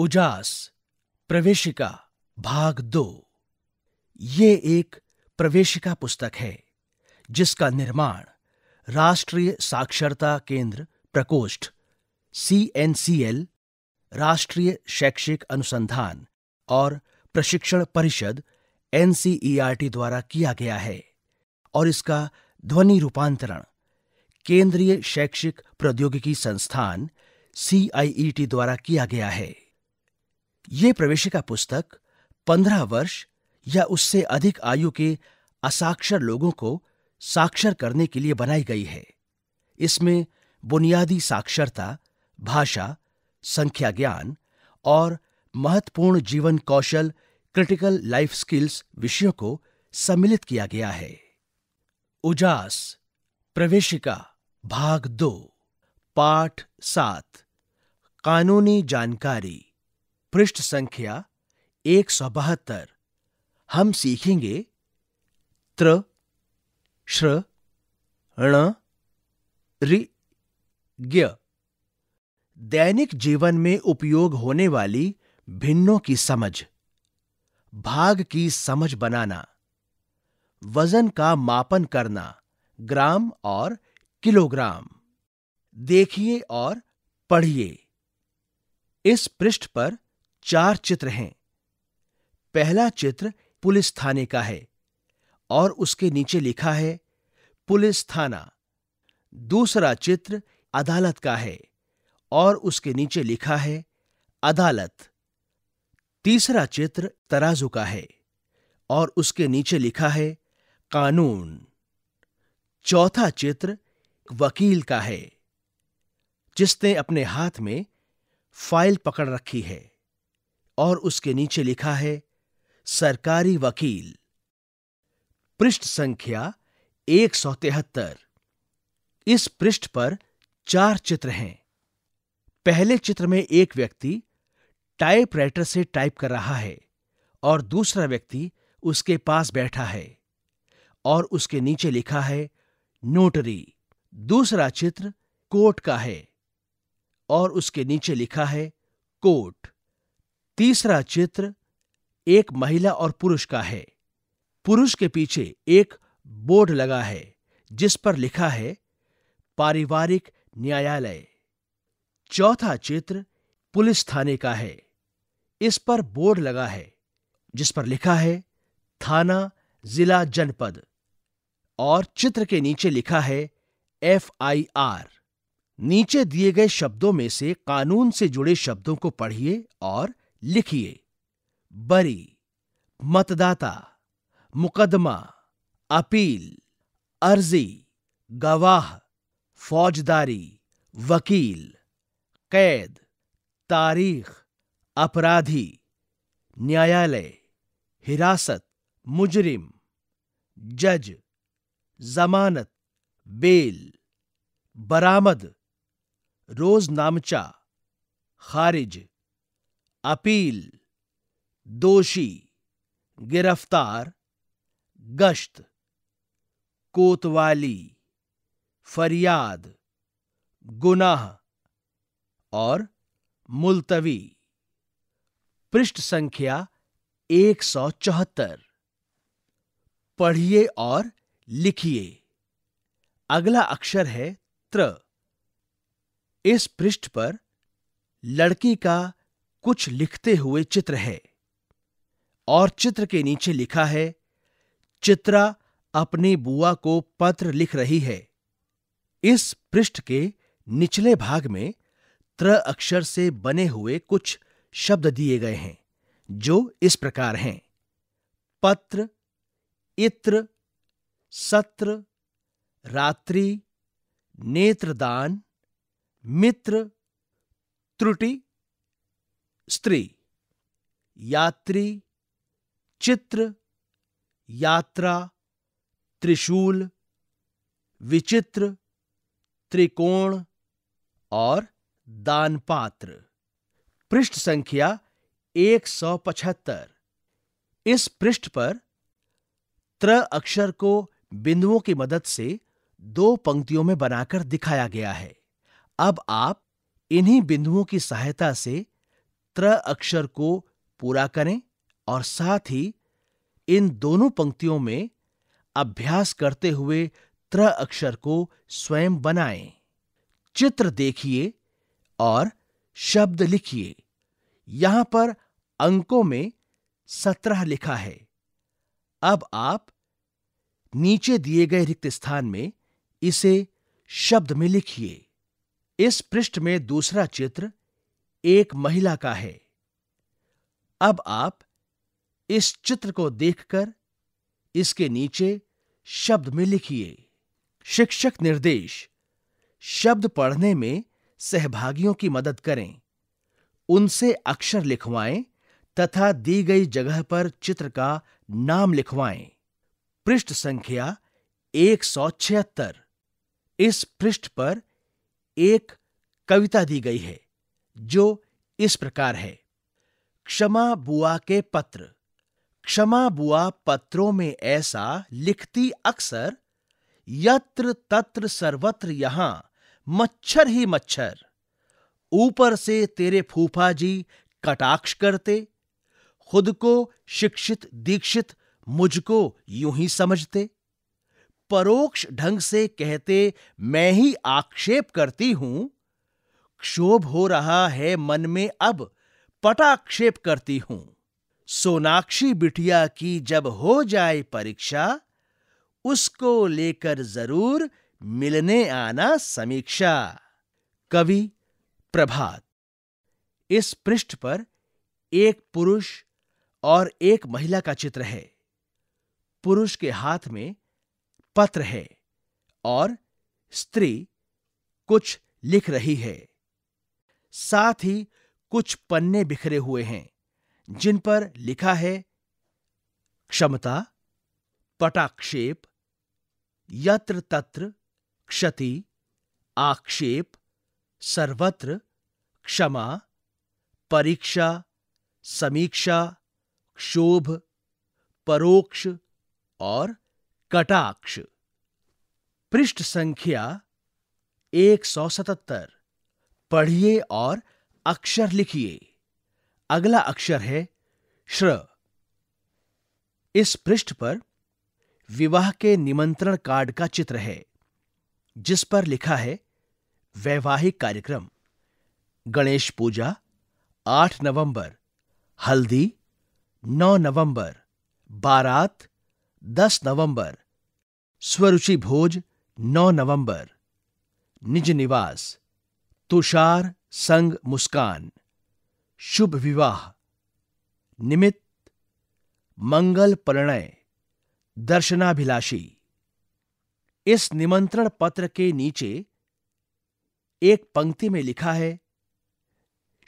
उजास प्रवेशिका भाग दो ये एक प्रवेशिका पुस्तक है जिसका निर्माण राष्ट्रीय साक्षरता केंद्र प्रकोष्ठ सीएनसीएल राष्ट्रीय शैक्षिक अनुसंधान और प्रशिक्षण परिषद एनसीईआरटी e द्वारा किया गया है और इसका ध्वनि रूपांतरण केंद्रीय शैक्षिक प्रौद्योगिकी संस्थान सीआईईटी e द्वारा किया गया है ये प्रवेशिका पुस्तक पंद्रह वर्ष या उससे अधिक आयु के असाक्षर लोगों को साक्षर करने के लिए बनाई गई है इसमें बुनियादी साक्षरता भाषा संख्या ज्ञान और महत्वपूर्ण जीवन कौशल क्रिटिकल लाइफ स्किल्स विषयों को सम्मिलित किया गया है उजास प्रवेशिका भाग दो पाठ सात कानूनी जानकारी पृष्ठ संख्या एक सौ बहत्तर हम सीखेंगे त्र श्र ण रि ज्ञ दैनिक जीवन में उपयोग होने वाली भिन्नों की समझ भाग की समझ बनाना वजन का मापन करना ग्राम और किलोग्राम देखिए और पढ़िए इस पृष्ठ पर चार चित्र हैं पहला चित्र पुलिस थाने का है और उसके नीचे लिखा है पुलिस थाना दूसरा चित्र अदालत का है और उसके नीचे लिखा है अदालत तीसरा चित्र तराजू का है और उसके नीचे लिखा है कानून चौथा चित्र वकील का है जिसने अपने हाथ में फाइल पकड़ रखी है और उसके नीचे लिखा है सरकारी वकील पृष्ठ संख्या एक सौ तिहत्तर इस पृष्ठ पर चार चित्र हैं पहले चित्र में एक व्यक्ति टाइपराइटर से टाइप कर रहा है और दूसरा व्यक्ति उसके पास बैठा है और उसके नीचे लिखा है नोटरी दूसरा चित्र कोर्ट का है और उसके नीचे लिखा है कोर्ट तीसरा चित्र एक महिला और पुरुष का है पुरुष के पीछे एक बोर्ड लगा है जिस पर लिखा है पारिवारिक न्यायालय चौथा चित्र पुलिस थाने का है इस पर बोर्ड लगा है जिस पर लिखा है थाना जिला जनपद और चित्र के नीचे लिखा है एफ आई आर नीचे दिए गए शब्दों में से कानून से जुड़े शब्दों को पढ़िए और लिखिए बरी मतदाता मुकदमा अपील अर्जी गवाह फौजदारी वकील कैद तारीख अपराधी न्यायालय हिरासत मुजरिम जज जमानत बेल बरामद रोज नामचा खारिज अपील दोषी गिरफ्तार गश्त कोतवाली फरियाद गुनाह और मुलतवी पृष्ठ संख्या एक सौ चौहत्तर पढ़िए और लिखिए अगला अक्षर है त्र इस पृष्ठ पर लड़की का कुछ लिखते हुए चित्र है और चित्र के नीचे लिखा है चित्रा अपनी बुआ को पत्र लिख रही है इस पृष्ठ के निचले भाग में त्र अक्षर से बने हुए कुछ शब्द दिए गए हैं जो इस प्रकार हैं पत्र इत्र सत्र रात्रि नेत्रदान मित्र त्रुटि स्त्री यात्री चित्र यात्रा त्रिशूल विचित्र त्रिकोण और दानपात्र पृष्ठ संख्या 175 इस पृष्ठ पर त्र अक्षर को बिंदुओं की मदद से दो पंक्तियों में बनाकर दिखाया गया है अब आप इन्हीं बिंदुओं की सहायता से त्र अक्षर को पूरा करें और साथ ही इन दोनों पंक्तियों में अभ्यास करते हुए त्र अक्षर को स्वयं बनाएं। चित्र देखिए और शब्द लिखिए यहां पर अंकों में सत्रह लिखा है अब आप नीचे दिए गए रिक्त स्थान में इसे शब्द में लिखिए इस पृष्ठ में दूसरा चित्र एक महिला का है अब आप इस चित्र को देखकर इसके नीचे शब्द में लिखिए शिक्षक निर्देश शब्द पढ़ने में सहभागियों की मदद करें उनसे अक्षर लिखवाएं तथा दी गई जगह पर चित्र का नाम लिखवाएं पृष्ठ संख्या एक इस पृष्ठ पर एक कविता दी गई है जो इस प्रकार है क्षमा बुआ के पत्र क्षमा बुआ पत्रों में ऐसा लिखती अक्सर यत्र तत्र सर्वत्र यहां मच्छर ही मच्छर ऊपर से तेरे फूफा जी कटाक्ष करते खुद को शिक्षित दीक्षित मुझको यूं ही समझते परोक्ष ढंग से कहते मैं ही आक्षेप करती हूं क्षोभ हो रहा है मन में अब पटाक्षेप करती हूं सोनाक्षी बिटिया की जब हो जाए परीक्षा उसको लेकर जरूर मिलने आना समीक्षा कवि प्रभात इस पृष्ठ पर एक पुरुष और एक महिला का चित्र है पुरुष के हाथ में पत्र है और स्त्री कुछ लिख रही है साथ ही कुछ पन्ने बिखरे हुए हैं जिन पर लिखा है क्षमता पटाक्षेप यत्र तत्र क्षति आक्षेप सर्वत्र क्षमा परीक्षा समीक्षा क्षोभ परोक्ष और कटाक्ष पृष्ठ संख्या एक सौ सतहत्तर पढ़िए और अक्षर लिखिए अगला अक्षर है श्र इस पृष्ठ पर विवाह के निमंत्रण कार्ड का चित्र है जिस पर लिखा है वैवाहिक कार्यक्रम गणेश पूजा 8 नवंबर हल्दी 9 नवंबर बारात 10 नवंबर स्वरुचि भोज 9 नवंबर निज निवास तुषार संग मुस्कान शुभ विवाह निमित्त मंगल प्रणय दर्शनाभिलाषी इस निमंत्रण पत्र के नीचे एक पंक्ति में लिखा है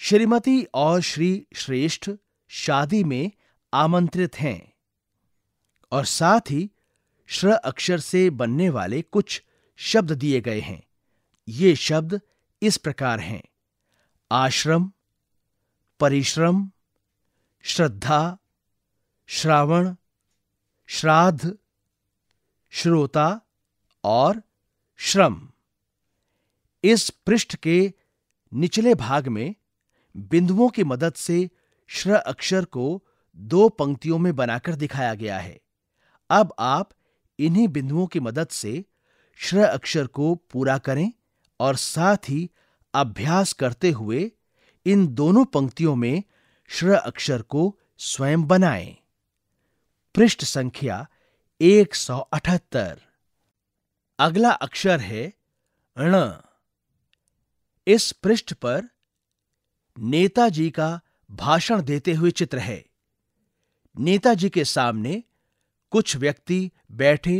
श्रीमती और श्री श्रेष्ठ शादी में आमंत्रित हैं और साथ ही श्र अक्षर से बनने वाले कुछ शब्द दिए गए हैं ये शब्द इस प्रकार हैं आश्रम परिश्रम श्रद्धा श्रावण श्राद्ध श्रोता और श्रम इस पृष्ठ के निचले भाग में बिंदुओं की मदद से श्र अक्षर को दो पंक्तियों में बनाकर दिखाया गया है अब आप इन्हीं बिंदुओं की मदद से श्र अक्षर को पूरा करें और साथ ही अभ्यास करते हुए इन दोनों पंक्तियों में श्र अक्षर को स्वयं बनाएं। पृष्ठ संख्या 178। अगला अक्षर है ण इस पृष्ठ पर नेताजी का भाषण देते हुए चित्र है नेताजी के सामने कुछ व्यक्ति बैठे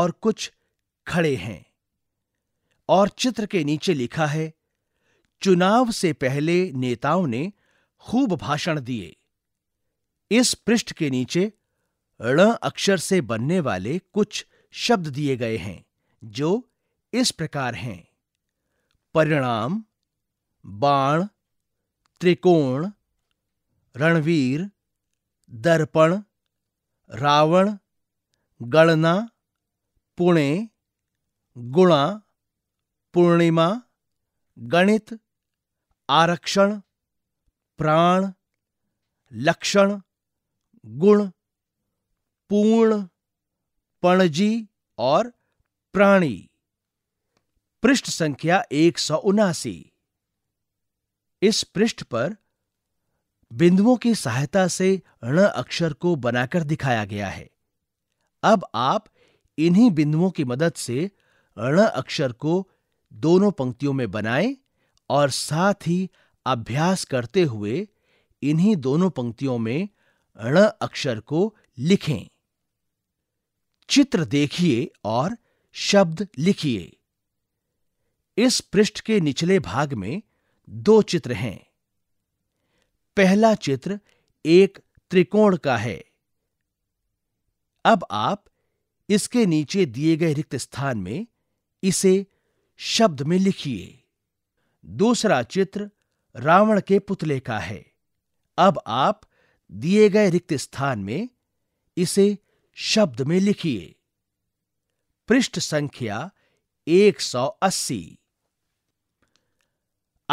और कुछ खड़े हैं और चित्र के नीचे लिखा है चुनाव से पहले नेताओं ने खूब भाषण दिए इस पृष्ठ के नीचे ण अक्षर से बनने वाले कुछ शब्द दिए गए हैं जो इस प्रकार हैं परिणाम बाण त्रिकोण रणवीर दर्पण रावण गणना पुणे गुणा पूर्णिमा गणित आरक्षण प्राण लक्षण गुण पूर्ण पणजी और प्राणी पृष्ठ संख्या एक सौ उनासी इस पृष्ठ पर बिंदुओं की सहायता से ऋण अक्षर को बनाकर दिखाया गया है अब आप इन्हीं बिंदुओं की मदद से ऋण अक्षर को दोनों पंक्तियों में बनाएं और साथ ही अभ्यास करते हुए इन्हीं दोनों पंक्तियों में ण अक्षर को लिखें चित्र देखिए और शब्द लिखिए इस पृष्ठ के निचले भाग में दो चित्र हैं पहला चित्र एक त्रिकोण का है अब आप इसके नीचे दिए गए रिक्त स्थान में इसे शब्द में लिखिए दूसरा चित्र रावण के पुतले का है अब आप दिए गए रिक्त स्थान में इसे शब्द में लिखिए पृष्ठ संख्या 180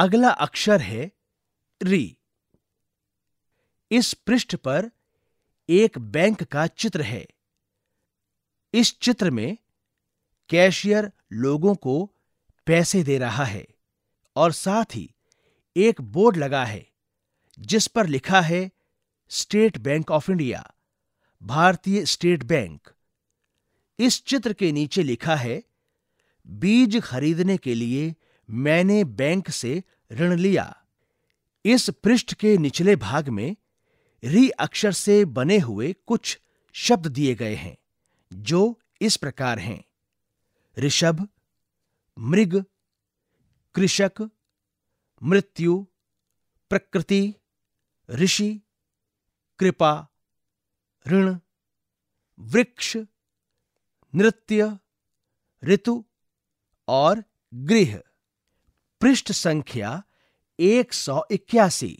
अगला अक्षर है री इस पृष्ठ पर एक बैंक का चित्र है इस चित्र में कैशियर लोगों को पैसे दे रहा है और साथ ही एक बोर्ड लगा है जिस पर लिखा है स्टेट बैंक ऑफ इंडिया भारतीय स्टेट बैंक इस चित्र के नीचे लिखा है बीज खरीदने के लिए मैंने बैंक से ऋण लिया इस पृष्ठ के निचले भाग में री अक्षर से बने हुए कुछ शब्द दिए गए हैं जो इस प्रकार हैं ऋषभ मृग कृषक मृत्यु प्रकृति ऋषि कृपा ऋण वृक्ष नृत्य ऋतु और गृह पृष्ठ संख्या एक सौ इक्यासी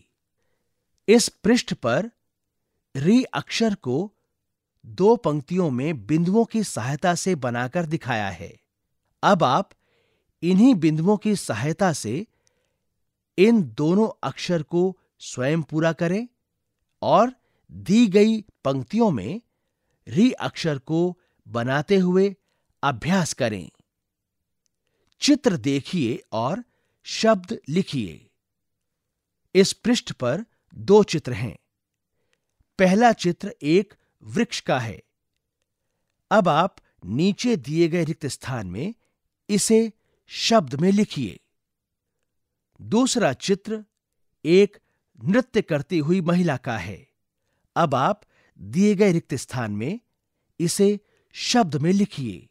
इस पृष्ठ पर री अक्षर को दो पंक्तियों में बिंदुओं की सहायता से बनाकर दिखाया है अब आप इन्हीं बिंदुओं की सहायता से इन दोनों अक्षर को स्वयं पूरा करें और दी गई पंक्तियों में री अक्षर को बनाते हुए अभ्यास करें चित्र देखिए और शब्द लिखिए इस पृष्ठ पर दो चित्र हैं पहला चित्र एक वृक्ष का है अब आप नीचे दिए गए रिक्त स्थान में इसे शब्द में लिखिए दूसरा चित्र एक नृत्य करती हुई महिला का है अब आप दिए गए रिक्त स्थान में इसे शब्द में लिखिए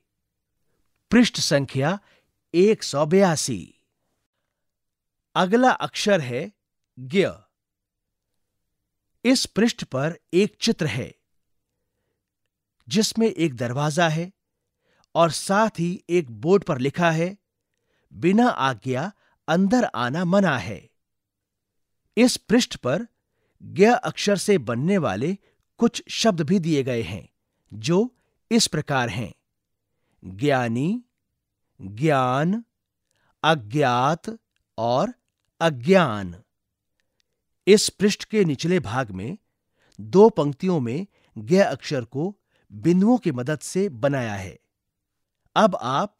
पृष्ठ संख्या एक सौ बयासी अगला अक्षर है ज्ञ इस पृष्ठ पर एक चित्र है जिसमें एक दरवाजा है और साथ ही एक बोर्ड पर लिखा है बिना आज्ञा अंदर आना मना है इस पृष्ठ पर ज्ञ अक्षर से बनने वाले कुछ शब्द भी दिए गए हैं जो इस प्रकार हैं ज्ञानी ज्ञान अज्ञात और अज्ञान इस पृष्ठ के निचले भाग में दो पंक्तियों में ज्ञ अक्षर को बिंदुओं की मदद से बनाया है अब आप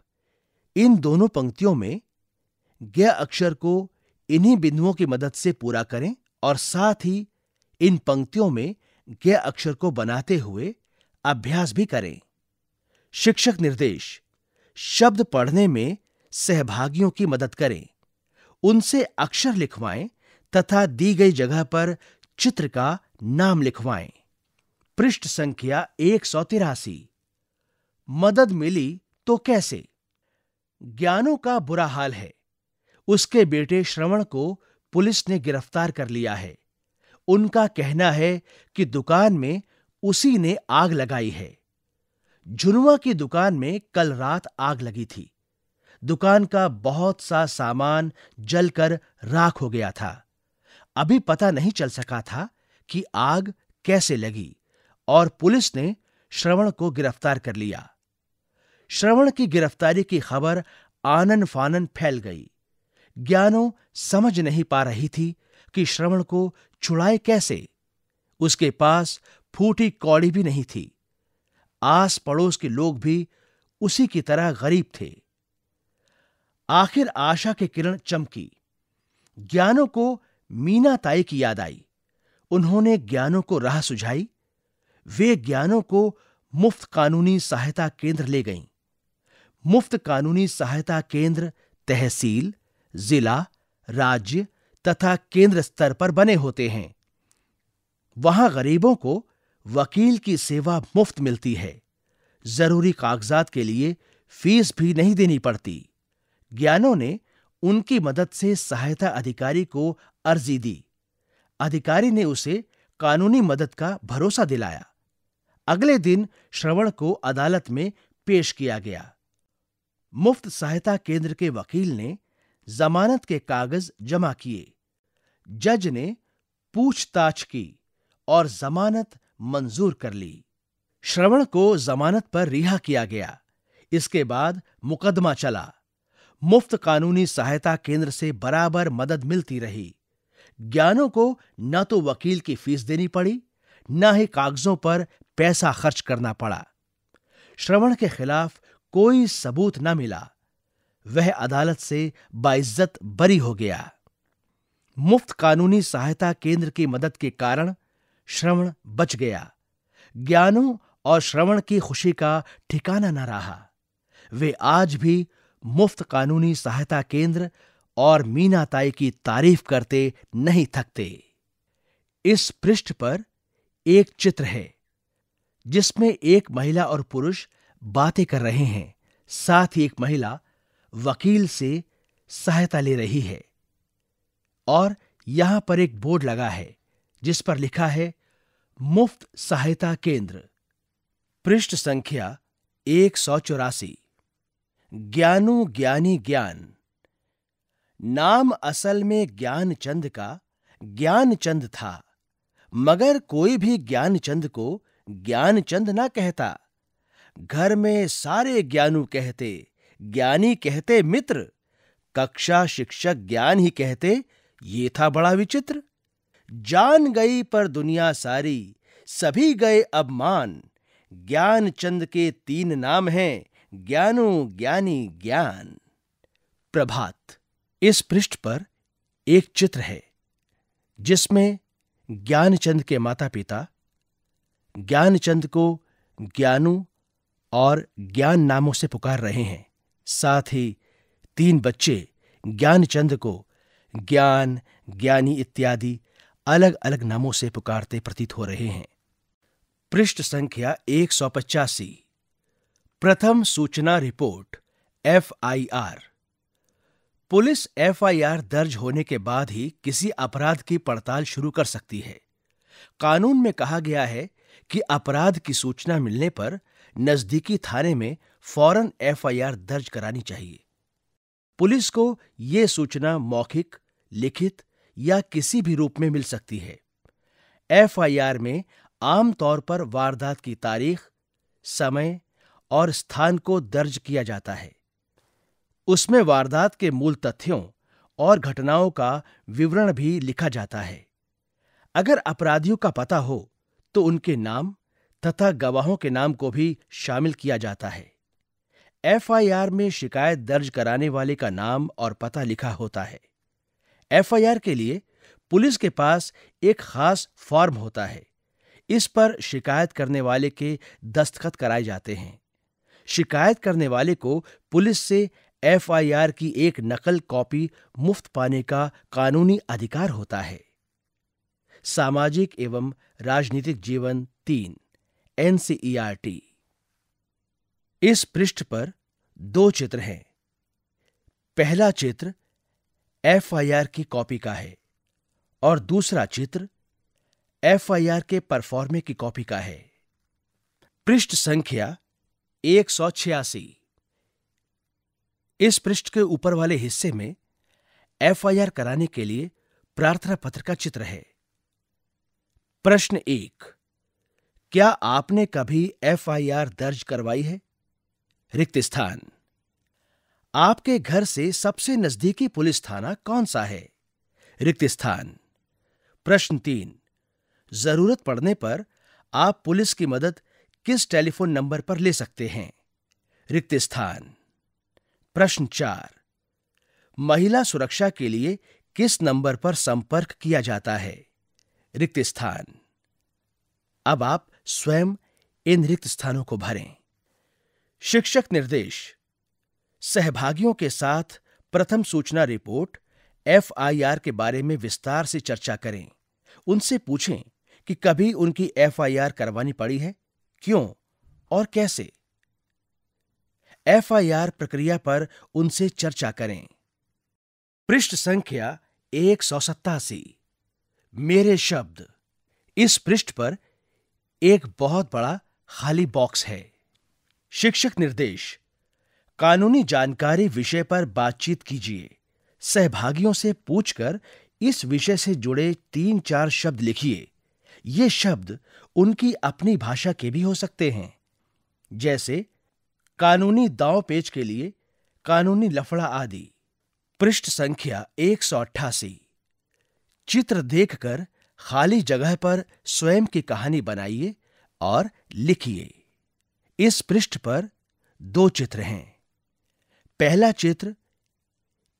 इन दोनों पंक्तियों में ज्ञ अक्षर को इन्हीं बिंदुओं की मदद से पूरा करें और साथ ही इन पंक्तियों में ज्ञ अक्षर को बनाते हुए अभ्यास भी करें शिक्षक निर्देश शब्द पढ़ने में सहभागियों की मदद करें उनसे अक्षर लिखवाएं तथा दी गई जगह पर चित्र का नाम लिखवाएं पृष्ठ संख्या एक मदद मिली तो कैसे ज्ञानों का बुरा हाल है उसके बेटे श्रवण को पुलिस ने गिरफ्तार कर लिया है उनका कहना है कि दुकान में उसी ने आग लगाई है झुनुआ की दुकान में कल रात आग लगी थी दुकान का बहुत सा सामान जलकर राख हो गया था अभी पता नहीं चल सका था कि आग कैसे लगी और पुलिस ने श्रवण को गिरफ्तार कर लिया श्रवण की गिरफ्तारी की खबर आनन फानन फैल गई ज्ञानो समझ नहीं पा रही थी कि श्रवण को छुड़ाए कैसे उसके पास फूटी कौड़ी भी नहीं थी आस पड़ोस के लोग भी उसी की तरह गरीब थे आखिर आशा के किरण चमकी ज्ञानों को मीना ताई की याद आई उन्होंने ज्ञानों को राह सुझाई वे ज्ञानों को मुफ्त कानूनी सहायता केंद्र ले गईं मुफ्त कानूनी सहायता केंद्र तहसील जिला राज्य तथा केंद्र स्तर पर बने होते हैं वहां गरीबों को वकील की सेवा मुफ्त मिलती है जरूरी कागजात के लिए फीस भी नहीं देनी पड़ती ज्ञानों ने उनकी मदद से सहायता अधिकारी को अर्जी दी अधिकारी ने उसे कानूनी मदद का भरोसा दिलाया अगले दिन श्रवण को अदालत में पेश किया गया मुफ्त सहायता केंद्र के वकील ने जमानत के कागज जमा किए जज ने पूछताछ की और जमानत मंजूर कर ली श्रवण को जमानत पर रिहा किया गया इसके बाद मुकदमा चला मुफ्त कानूनी सहायता केंद्र से बराबर मदद मिलती रही ज्ञानों को न तो वकील की फीस देनी पड़ी न ही कागजों पर पैसा खर्च करना पड़ा श्रवण के खिलाफ कोई सबूत न मिला वह अदालत से बाइज्जत बरी हो गया मुफ्त कानूनी सहायता केंद्र की मदद के कारण श्रवण बच गया ज्ञानों और श्रवण की खुशी का ठिकाना न रहा वे आज भी मुफ्त कानूनी सहायता केंद्र और मीनाताई की तारीफ करते नहीं थकते इस पृष्ठ पर एक चित्र है जिसमें एक महिला और पुरुष बातें कर रहे हैं साथ ही एक महिला वकील से सहायता ले रही है और यहां पर एक बोर्ड लगा है जिस पर लिखा है मुफ्त सहायता केंद्र पृष्ठ संख्या एक सौ चौरासी ज्ञानो ज्ञानी ज्ञान नाम असल में ज्ञानचंद का ज्ञानचंद था मगर कोई भी ज्ञानचंद को ज्ञानचंद ना कहता घर में सारे ज्ञानु कहते ज्ञानी कहते मित्र कक्षा शिक्षक ज्ञान ही कहते ये था बड़ा विचित्र जान गई पर दुनिया सारी सभी गए अब मान ज्ञान चंद के तीन नाम हैं ज्ञानु ज्ञानी ज्ञान प्रभात इस पृष्ठ पर एक चित्र है जिसमें ज्ञानचंद के माता पिता ज्ञानचंद को ज्ञानू और ज्ञान नामों से पुकार रहे हैं साथ ही तीन बच्चे ज्ञानचंद को ज्ञान ज्ञानी इत्यादि अलग अलग नामों से पुकारते प्रतीत हो रहे हैं पृष्ठ संख्या एक सौ पचासी प्रथम सूचना रिपोर्ट एफ पुलिस एफ दर्ज होने के बाद ही किसी अपराध की पड़ताल शुरू कर सकती है कानून में कहा गया है कि अपराध की सूचना मिलने पर नजदीकी थाने में फौरन एफआईआर दर्ज करानी चाहिए पुलिस को ये सूचना मौखिक लिखित या किसी भी रूप में मिल सकती है एफआईआर में आमतौर पर वारदात की तारीख समय और स्थान को दर्ज किया जाता है उसमें वारदात के मूल तथ्यों और घटनाओं का विवरण भी लिखा जाता है अगर अपराधियों का पता हो तो उनके नाम तथा गवाहों के नाम को भी शामिल किया जाता है एफआईआर में शिकायत दर्ज कराने वाले का नाम और पता लिखा होता है एफआईआर के लिए पुलिस के पास एक खास फॉर्म होता है इस पर शिकायत करने वाले के दस्तखत कराए जाते हैं शिकायत करने वाले को पुलिस से एफआईआर की एक नकल कॉपी मुफ्त पाने का कानूनी अधिकार होता है सामाजिक एवं राजनीतिक जीवन तीन एनसीईआरटी इस पृष्ठ पर दो चित्र हैं पहला चित्र एफआईआर की कॉपी का है और दूसरा चित्र एफआईआर के परफॉर्मे की कॉपी का है पृष्ठ संख्या एक सौ छियासी इस पृष्ठ के ऊपर वाले हिस्से में एफआईआर कराने के लिए प्रार्थना पत्र का चित्र है प्रश्न एक क्या आपने कभी एफआईआर दर्ज करवाई है रिक्त स्थान आपके घर से सबसे नजदीकी पुलिस थाना कौन सा है रिक्त स्थान प्रश्न तीन जरूरत पड़ने पर आप पुलिस की मदद किस टेलीफोन नंबर पर ले सकते हैं रिक्त स्थान प्रश्न चार महिला सुरक्षा के लिए किस नंबर पर संपर्क किया जाता है रिक्त स्थान अब आप स्वयं इन रिक्त स्थानों को भरें शिक्षक निर्देश सहभागियों के साथ प्रथम सूचना रिपोर्ट एफ के बारे में विस्तार से चर्चा करें उनसे पूछें कि कभी उनकी एफ करवानी पड़ी है क्यों और कैसे एफ प्रक्रिया पर उनसे चर्चा करें पृष्ठ संख्या एक सौ सत्तासी मेरे शब्द इस पृष्ठ पर एक बहुत बड़ा खाली बॉक्स है शिक्षक निर्देश कानूनी जानकारी विषय पर बातचीत कीजिए सहभागियों से पूछकर इस विषय से जुड़े तीन चार शब्द लिखिए ये शब्द उनकी अपनी भाषा के भी हो सकते हैं जैसे कानूनी दाव पेज के लिए कानूनी लफड़ा आदि पृष्ठ संख्या एक चित्र देखकर खाली जगह पर स्वयं की कहानी बनाइए और लिखिए इस पृष्ठ पर दो चित्र हैं पहला चित्र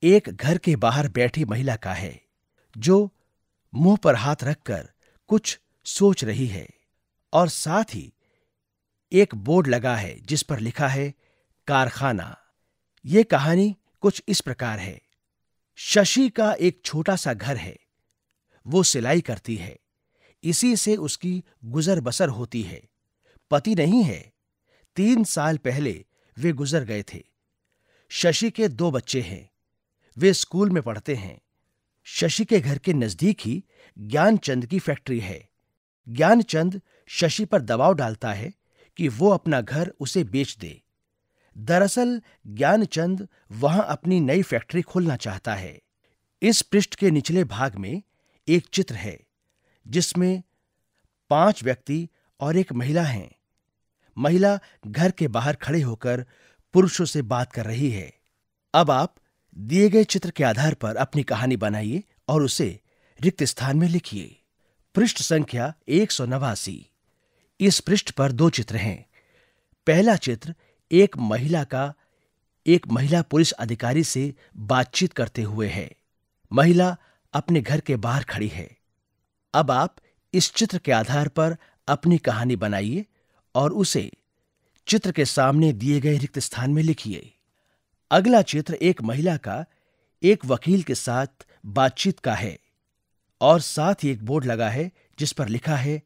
एक घर के बाहर बैठी महिला का है जो मुंह पर हाथ रखकर कुछ सोच रही है और साथ ही एक बोर्ड लगा है जिस पर लिखा है कारखाना ये कहानी कुछ इस प्रकार है शशि का एक छोटा सा घर है वो सिलाई करती है इसी से उसकी गुजर बसर होती है पति नहीं है तीन साल पहले वे गुजर गए थे शशि के दो बच्चे हैं वे स्कूल में पढ़ते हैं शशि के घर के नजदीक ही ज्ञानचंद की फैक्ट्री है ज्ञानचंद शशि पर दबाव डालता है कि वो अपना घर उसे बेच दे दरअसल ज्ञानचंद वहां अपनी नई फैक्ट्री खोलना चाहता है इस पृष्ठ के निचले भाग में एक चित्र है जिसमें पांच व्यक्ति और एक महिला हैं महिला घर के बाहर खड़े होकर पुरुषों से बात कर रही है अब आप दिए गए चित्र के आधार पर अपनी कहानी बनाइए और उसे रिक्त स्थान में लिखिए पृष्ठ संख्या एक सौ नवासी इस पृष्ठ पर दो चित्र हैं पहला चित्र एक महिला का एक महिला पुलिस अधिकारी से बातचीत करते हुए है महिला अपने घर के बाहर खड़ी है अब आप इस चित्र के आधार पर अपनी कहानी बनाइए और उसे चित्र के सामने दिए गए रिक्त स्थान में लिखिए अगला चित्र एक महिला का एक वकील के साथ बातचीत का है और साथ ही एक बोर्ड लगा है जिस पर लिखा है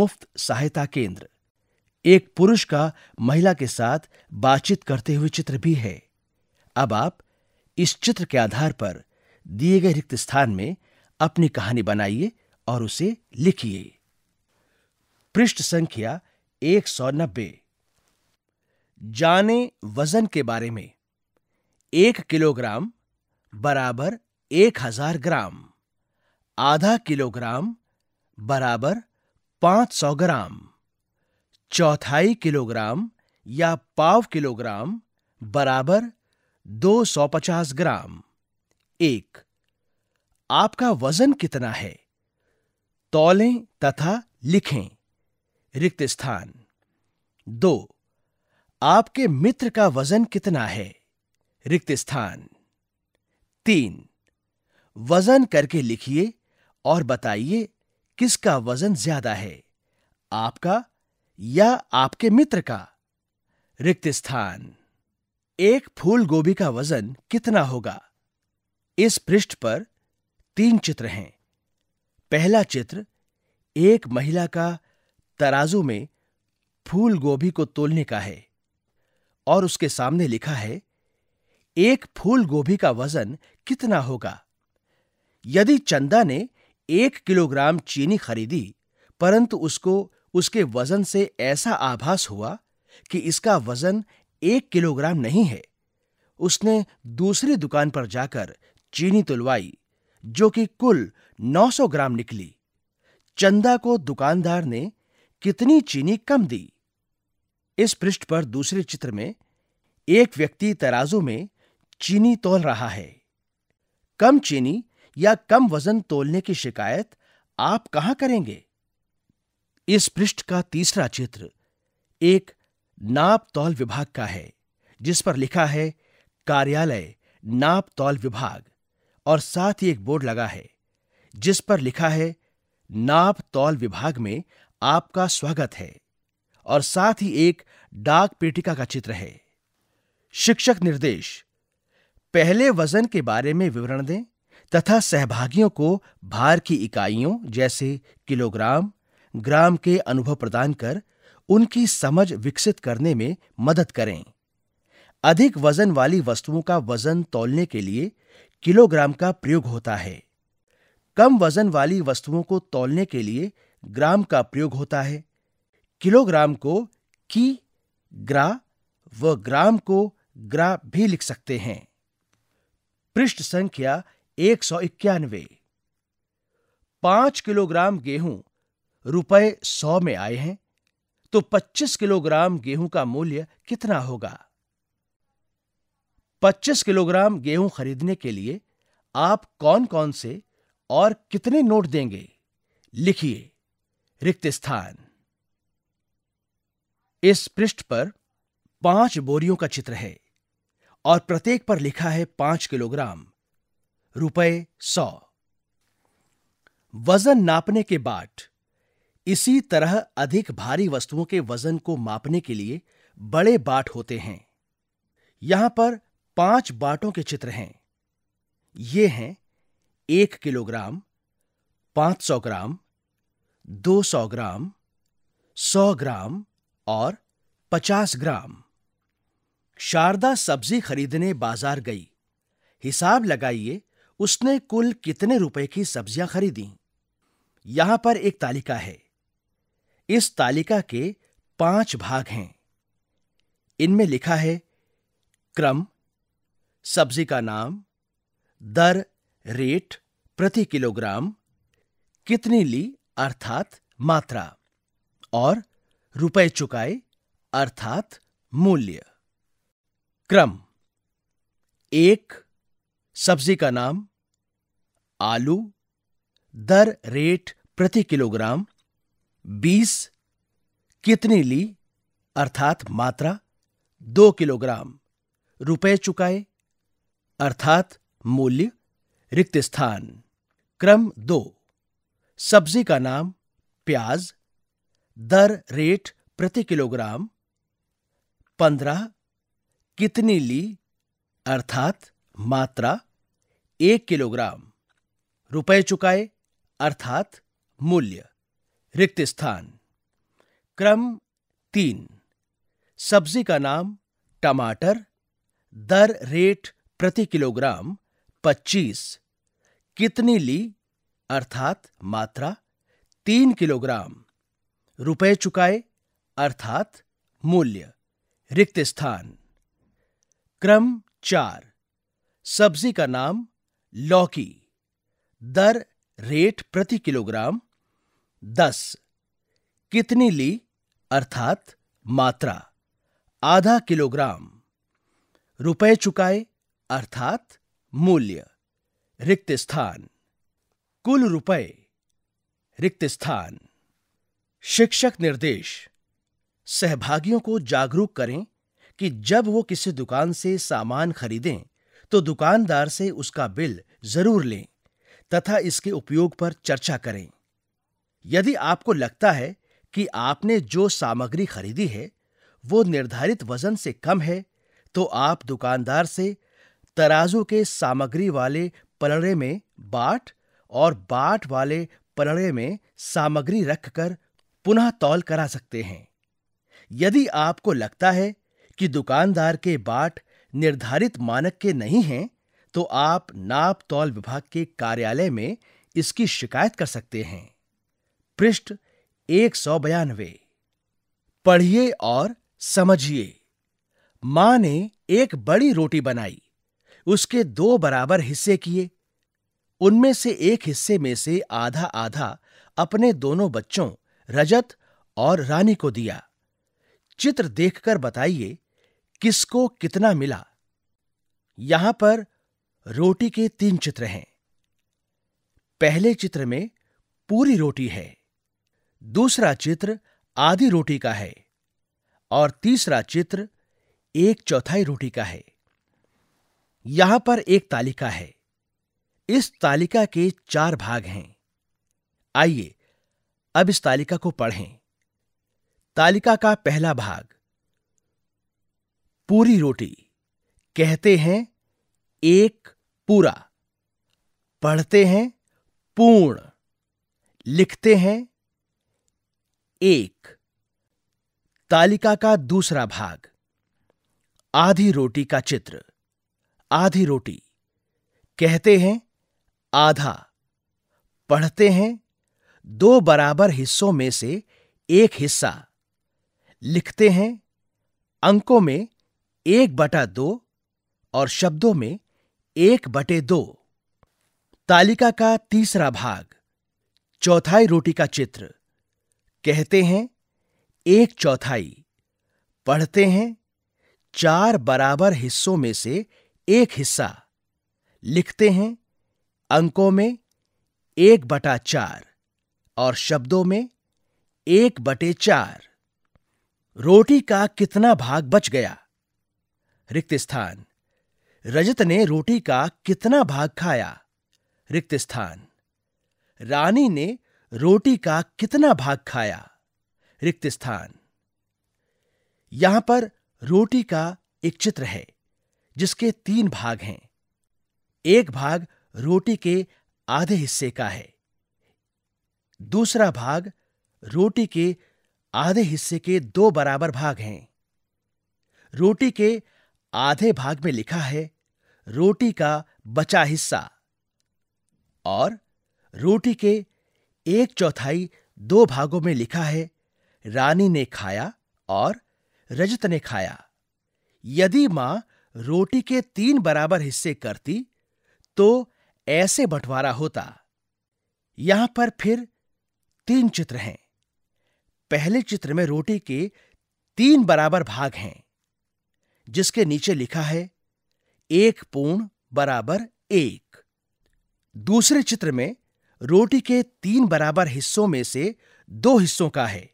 मुफ्त सहायता केंद्र एक पुरुष का महिला के साथ बातचीत करते हुए चित्र भी है अब आप इस चित्र के आधार पर दिए गए रिक्त स्थान में अपनी कहानी बनाइए और उसे लिखिए पृष्ठ संख्या एक सौ नब्बे जाने वजन के बारे में एक किलोग्राम बराबर एक हजार ग्राम आधा किलोग्राम बराबर पांच सौ ग्राम चौथाई किलोग्राम या पाव किलोग्राम बराबर दो सौ पचास ग्राम एक आपका वजन कितना है तौलें तथा लिखें रिक्त स्थान दो आपके मित्र का वजन कितना है रिक्त स्थान तीन वजन करके लिखिए और बताइए किसका वजन ज्यादा है आपका या आपके मित्र का रिक्त स्थान एक फूल गोभी का वजन कितना होगा इस पृष्ठ पर तीन चित्र हैं पहला चित्र एक महिला का तराजू में फूल गोभी को तोलने का है और उसके सामने लिखा है एक फूल गोभी का वजन कितना होगा यदि चंदा ने एक किलोग्राम चीनी खरीदी परंतु उसको उसके वजन से ऐसा आभास हुआ कि इसका वजन एक किलोग्राम नहीं है उसने दूसरी दुकान पर जाकर चीनी तुलवाई जो कि कुल 900 ग्राम निकली चंदा को दुकानदार ने कितनी चीनी कम दी इस पृष्ठ पर दूसरे चित्र में एक व्यक्ति तराजू में चीनी तोल रहा है कम चीनी या कम वजन तोलने की शिकायत आप कहां करेंगे इस पृष्ठ का तीसरा चित्र एक नाप तौल विभाग का है जिस पर लिखा है कार्यालय नाप तौल विभाग और साथ ही एक बोर्ड लगा है जिस पर लिखा है नाप तौल विभाग में आपका स्वागत है और साथ ही एक डाक पेटिका का चित्र है शिक्षक निर्देश पहले वजन के बारे में विवरण दें तथा सहभागियों को भार की इकाइयों जैसे किलोग्राम ग्राम के अनुभव प्रदान कर उनकी समझ विकसित करने में मदद करें अधिक वजन वाली वस्तुओं का वजन तौलने के लिए किलोग्राम का प्रयोग होता है कम वजन वाली वस्तुओं को तोलने के लिए ग्राम का प्रयोग होता है किलोग्राम को की ग्रा व ग्राम को ग्रा भी लिख सकते हैं पृष्ठ संख्या एक सौ इक्यानवे पांच किलोग्राम गेहूं रुपए सौ में आए हैं तो पच्चीस किलोग्राम गेहूं का मूल्य कितना होगा पच्चीस किलोग्राम गेहूं खरीदने के लिए आप कौन कौन से और कितने नोट देंगे लिखिए रिक्त स्थान इस पृष्ठ पर पांच बोरियों का चित्र है और प्रत्येक पर लिखा है पांच किलोग्राम रुपए सौ वजन नापने के बाद इसी तरह अधिक भारी वस्तुओं के वजन को मापने के लिए बड़े बाट होते हैं यहां पर पांच बाटों के चित्र हैं ये हैं एक किलोग्राम पांच सौ ग्राम दो सौ ग्राम सौ ग्राम और पचास ग्राम शारदा सब्जी खरीदने बाजार गई हिसाब लगाइए उसने कुल कितने रुपए की सब्जियां खरीदी यहां पर एक तालिका है इस तालिका के पांच भाग हैं इनमें लिखा है क्रम सब्जी का नाम दर रेट प्रति किलोग्राम कितनी ली अर्थात मात्रा और रुपए चुकाए अर्थात मूल्य क्रम एक सब्जी का नाम आलू दर रेट प्रति किलोग्राम बीस कितनी ली अर्थात मात्रा दो किलोग्राम रुपए चुकाए अर्थात मूल्य रिक्त स्थान क्रम दो सब्जी का नाम प्याज दर रेट प्रति किलोग्राम पंद्रह कितनी ली अर्थात मात्रा एक किलोग्राम रुपए चुकाए अर्थात मूल्य रिक्त स्थान क्रम तीन सब्जी का नाम टमाटर दर रेट प्रति किलोग्राम 25 कितनी ली अर्थात मात्रा 3 किलोग्राम रुपए चुकाए अर्थात मूल्य रिक्त स्थान क्रम चार सब्जी का नाम लौकी दर रेट प्रति किलोग्राम 10 कितनी ली अर्थात मात्रा आधा किलोग्राम रुपए चुकाए अर्थात मूल्य रिक्त स्थान कुल रुपए रिक्त स्थान शिक्षक निर्देश सहभागियों को जागरूक करें कि जब वो किसी दुकान से सामान खरीदें तो दुकानदार से उसका बिल जरूर लें तथा इसके उपयोग पर चर्चा करें यदि आपको लगता है कि आपने जो सामग्री खरीदी है वो निर्धारित वजन से कम है तो आप दुकानदार से तराजू के सामग्री वाले पलड़े में बाट और बाट वाले पलड़े में सामग्री रखकर पुनः तौल करा सकते हैं यदि आपको लगता है कि दुकानदार के बाट निर्धारित मानक के नहीं हैं तो आप नाप तौल विभाग के कार्यालय में इसकी शिकायत कर सकते हैं पृष्ठ एक सौ बयानवे पढ़िए और समझिए मां ने एक बड़ी रोटी बनाई उसके दो बराबर हिस्से किए उनमें से एक हिस्से में से आधा आधा अपने दोनों बच्चों रजत और रानी को दिया चित्र देखकर बताइए किसको कितना मिला यहां पर रोटी के तीन चित्र हैं पहले चित्र में पूरी रोटी है दूसरा चित्र आधी रोटी का है और तीसरा चित्र एक चौथाई रोटी का है यहां पर एक तालिका है इस तालिका के चार भाग हैं आइए अब इस तालिका को पढ़ें तालिका का पहला भाग पूरी रोटी कहते हैं एक पूरा पढ़ते हैं पूर्ण लिखते हैं एक तालिका का दूसरा भाग आधी रोटी का चित्र आधी रोटी कहते हैं आधा पढ़ते हैं दो बराबर हिस्सों में से एक हिस्सा लिखते हैं अंकों में एक बटा दो और शब्दों में एक बटे दो तालिका का तीसरा भाग चौथाई रोटी का चित्र कहते हैं एक चौथाई पढ़ते हैं चार बराबर हिस्सों में से एक हिस्सा लिखते हैं अंकों में एक बटा चार और शब्दों में एक बटे चार रोटी का कितना भाग बच गया रिक्त स्थान रजत ने रोटी का कितना भाग खाया रिक्त स्थान रानी ने रोटी का कितना भाग खाया रिक्त स्थान यहां पर रोटी का एक चित्र है जिसके तीन भाग हैं एक भाग रोटी के आधे हिस्से का है दूसरा भाग रोटी के आधे हिस्से के दो बराबर भाग हैं रोटी के आधे भाग में लिखा है रोटी का बचा हिस्सा और रोटी के एक चौथाई दो भागों में लिखा है रानी ने खाया और रजत ने खाया यदि मां रोटी के तीन बराबर हिस्से करती तो ऐसे बंटवारा होता यहां पर फिर तीन चित्र हैं पहले चित्र में रोटी के तीन बराबर भाग हैं जिसके नीचे लिखा है एक पूर्ण बराबर एक दूसरे चित्र में रोटी के तीन बराबर हिस्सों में से दो हिस्सों का है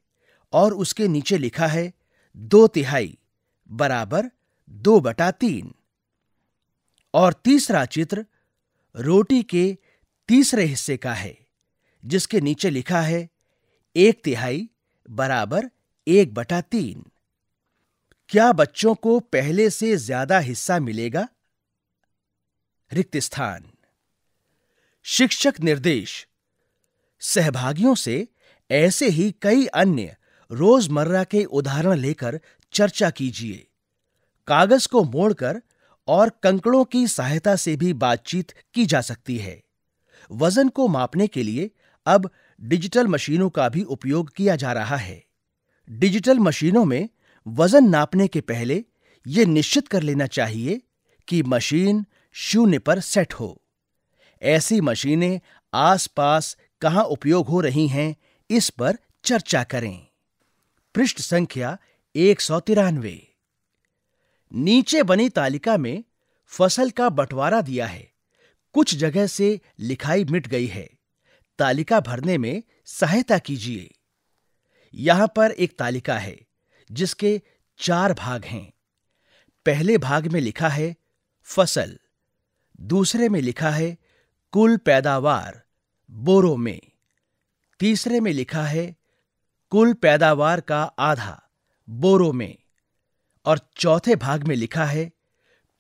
और उसके नीचे लिखा है दो तिहाई बराबर दो बटा तीन और तीसरा चित्र रोटी के तीसरे हिस्से का है जिसके नीचे लिखा है एक तिहाई बराबर एक बटा तीन क्या बच्चों को पहले से ज्यादा हिस्सा मिलेगा रिक्त स्थान शिक्षक निर्देश सहभागियों से ऐसे ही कई अन्य रोजमर्रा के उदाहरण लेकर चर्चा कीजिए कागज को मोड़कर और कंकड़ों की सहायता से भी बातचीत की जा सकती है वजन को मापने के लिए अब डिजिटल मशीनों का भी उपयोग किया जा रहा है डिजिटल मशीनों में वजन नापने के पहले यह निश्चित कर लेना चाहिए कि मशीन शून्य पर सेट हो ऐसी मशीनें आसपास कहां उपयोग हो रही हैं इस पर चर्चा करें पृष्ठ संख्या एक सौ तिरानवे नीचे बनी तालिका में फसल का बंटवारा दिया है कुछ जगह से लिखाई मिट गई है तालिका भरने में सहायता कीजिए यहां पर एक तालिका है जिसके चार भाग हैं पहले भाग में लिखा है फसल दूसरे में लिखा है कुल पैदावार बोरों में तीसरे में लिखा है कुल पैदावार का आधा बोरों में और चौथे भाग में लिखा है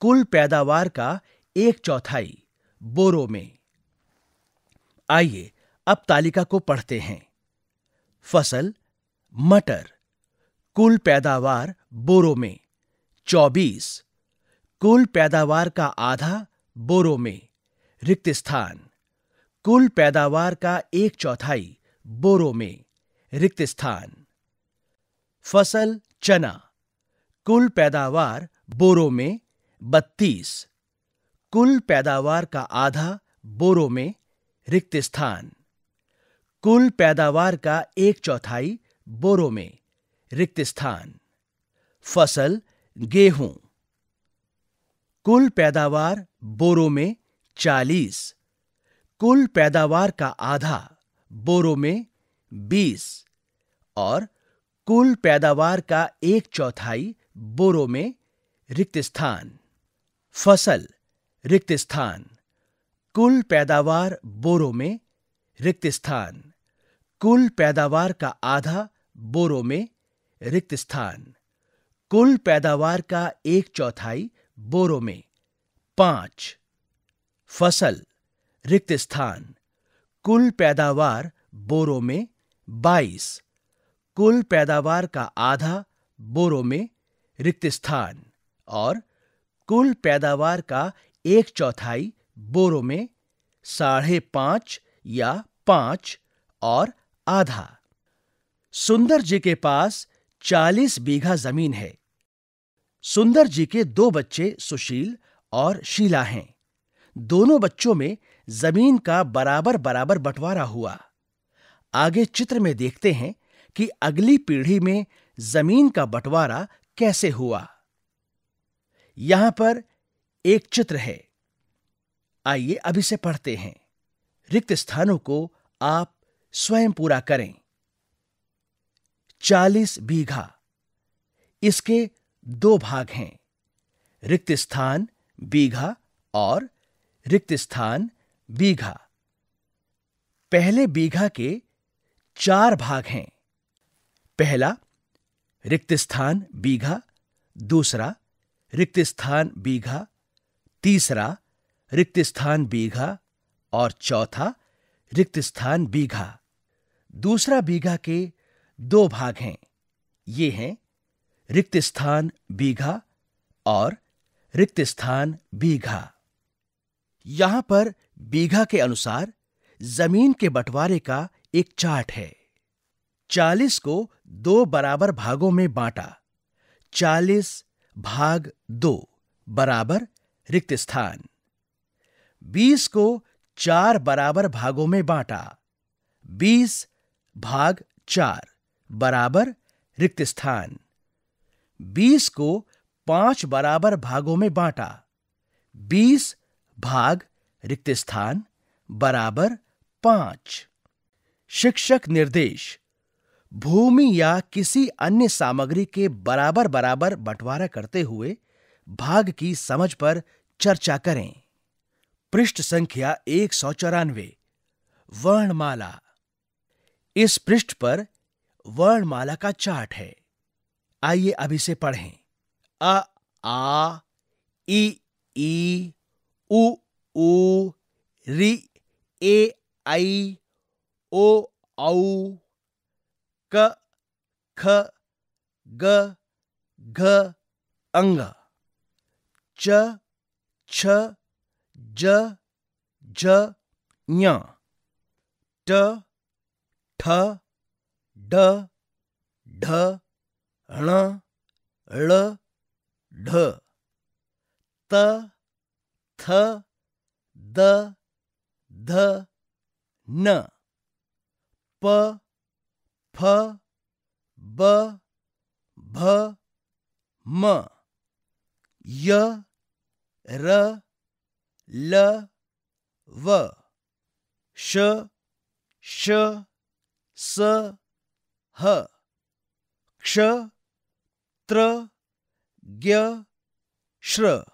कुल पैदावार का एक चौथाई बोरो में आइए अब तालिका को पढ़ते हैं फसल मटर कुल पैदावार बोरो में चौबीस कुल पैदावार का आधा बोरो में रिक्त स्थान कुल पैदावार का एक चौथाई बोरो में रिक्त स्थान फसल चना कुल पैदावार बोरो में बत्तीस कुल पैदावार का आधा बोरो में रिक्त स्थान कुल पैदावार का एक चौथाई बोरो में रिक्त स्थान फसल गेहूं कुल पैदावार बोरो में चालीस कुल पैदावार का आधा बोरो में बीस और कुल पैदावार का एक चौथाई बोरो में रिक्त स्थान फसल रिक्त स्थान कुल पैदावार बोरो में रिक्त स्थान कुल पैदावार का आधा बोरो में रिक्त स्थान कुल पैदावार का एक चौथाई बोरो में पांच फसल रिक्त स्थान कुल पैदावार बोरो में बाईस कुल पैदावार का आधा बोरो में रिक्त स्थान और कुल पैदावार का एक चौथाई बोरो में साढ़े पांच या पांच और आधा सुंदर जी के पास चालीस बीघा जमीन है सुंदर जी के दो बच्चे सुशील और शीला हैं दोनों बच्चों में जमीन का बराबर बराबर बंटवारा हुआ आगे चित्र में देखते हैं कि अगली पीढ़ी में जमीन का बंटवारा कैसे हुआ यहां पर एक चित्र है आइए अभी से पढ़ते हैं रिक्त स्थानों को आप स्वयं पूरा करें चालीस बीघा इसके दो भाग हैं रिक्त स्थान बीघा और रिक्त स्थान बीघा पहले बीघा के चार भाग हैं पहला रिक्त स्थान बीघा दूसरा रिक्त स्थान बीघा तीसरा रिक्त स्थान बीघा और चौथा रिक्त स्थान बीघा दूसरा बीघा के दो भाग हैं ये हैं रिक्त स्थान बीघा और रिक्त स्थान बीघा यहां पर बीघा के अनुसार जमीन के बंटवारे का एक चार्ट है चालीस को दो बराबर भागों में बांटा चालीस भाग दो बराबर रिक्त स्थान बीस को चार बराबर भागों में बांटा बीस भाग चार बराबर रिक्त स्थान बीस को पांच बराबर भागों में बांटा बीस भाग रिक्त स्थान बराबर पांच शिक्षक निर्देश भूमि या किसी अन्य सामग्री के बराबर बराबर बंटवारा करते हुए भाग की समझ पर चर्चा करें पृष्ठ संख्या एक सौ चौरानवे वर्णमाला इस पृष्ठ पर वर्णमाला का चार्ट है आइए अब इसे पढ़ें अ आ ई ई उ ऊ री ए आई ओ औ क ख ग घ अंग च छ ज झ ञ ट ठ ढ ढ ण ळ ढ त थ द ध न प फ ब भ म य र ल व श श स ह क्ष त्र ज्ञ श्र